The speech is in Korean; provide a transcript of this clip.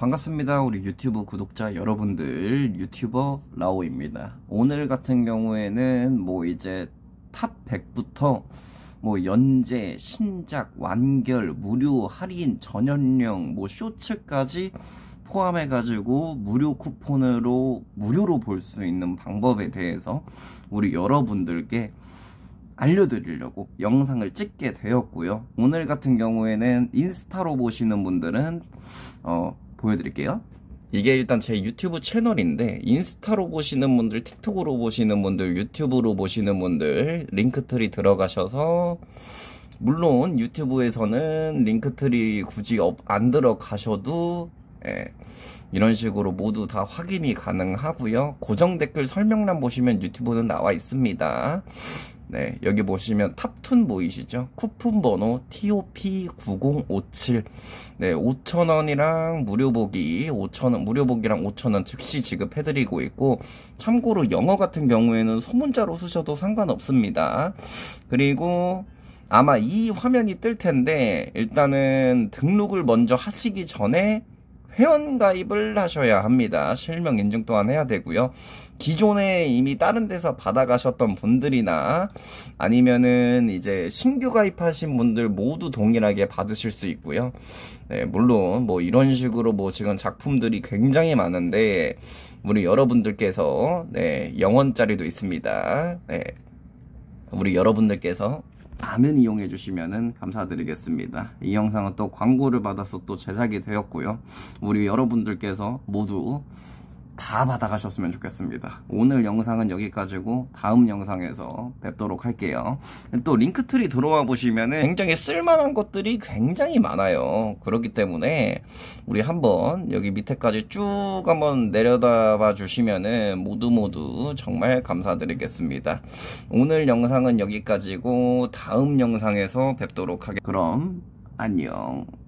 반갑습니다 우리 유튜브 구독자 여러분들 유튜버 라오입니다 오늘 같은 경우에는 뭐 이제 탑 100부터 뭐 연재, 신작, 완결, 무료, 할인, 전연령, 뭐 쇼츠까지 포함해가지고 무료 쿠폰으로 무료로 볼 수 있는 방법에 대해서 우리 여러분들께 알려드리려고 영상을 찍게 되었고요 오늘 같은 경우에는 인스타로 보시는 분들은 어 보여드릴게요. 이게 일단 제 유튜브 채널인데 인스타로 보시는 분들, 틱톡으로 보시는 분들, 유튜브로 보시는 분들 링크트리 들어가셔서 물론 유튜브에서는 링크트리 굳이 안 들어가셔도 예, 이런 식으로 모두 다 확인이 가능하고요. 고정 댓글 설명란 보시면 유튜브는 나와 있습니다. 네, 여기 보시면 탑툰 보이시죠? 쿠폰 번호 TOP9057. 네, 5,000원이랑 무료 보기, 5,000원, 무료 보기랑 5,000원 즉시 지급해 드리고 있고 참고로 영어 같은 경우에는 소문자로 쓰셔도 상관없습니다. 그리고 아마 이 화면이 뜰 텐데 일단은 등록을 먼저 하시기 전에 회원가입을 하셔야 합니다. 실명 인증 또한 해야 되고요. 기존에 이미 다른 데서 받아가셨던 분들이나 아니면은 이제 신규 가입하신 분들 모두 동일하게 받으실 수 있고요. 네, 물론 뭐 이런 식으로 뭐 지금 작품들이 굉장히 많은데 우리 여러분들께서 네, 0원짜리도 있습니다. 네. 우리 여러분들께서 많은 이용해 주시면 감사드리겠습니다. 이 영상은 또 광고를 받아서 또 제작이 되었고요. 우리 여러분들께서 모두 다 받아가셨으면 좋겠습니다. 오늘 영상은 여기까지고 다음 영상에서 뵙도록 할게요. 또 링크트리 들어와 보시면은 굉장히 쓸만한 것들이 굉장히 많아요. 그렇기 때문에 우리 한번 여기 밑에까지 쭉 한번 내려다봐 주시면은 모두 모두 정말 감사드리겠습니다. 오늘 영상은 여기까지고 다음 영상에서 뵙도록 하겠습니다. 그럼 안녕.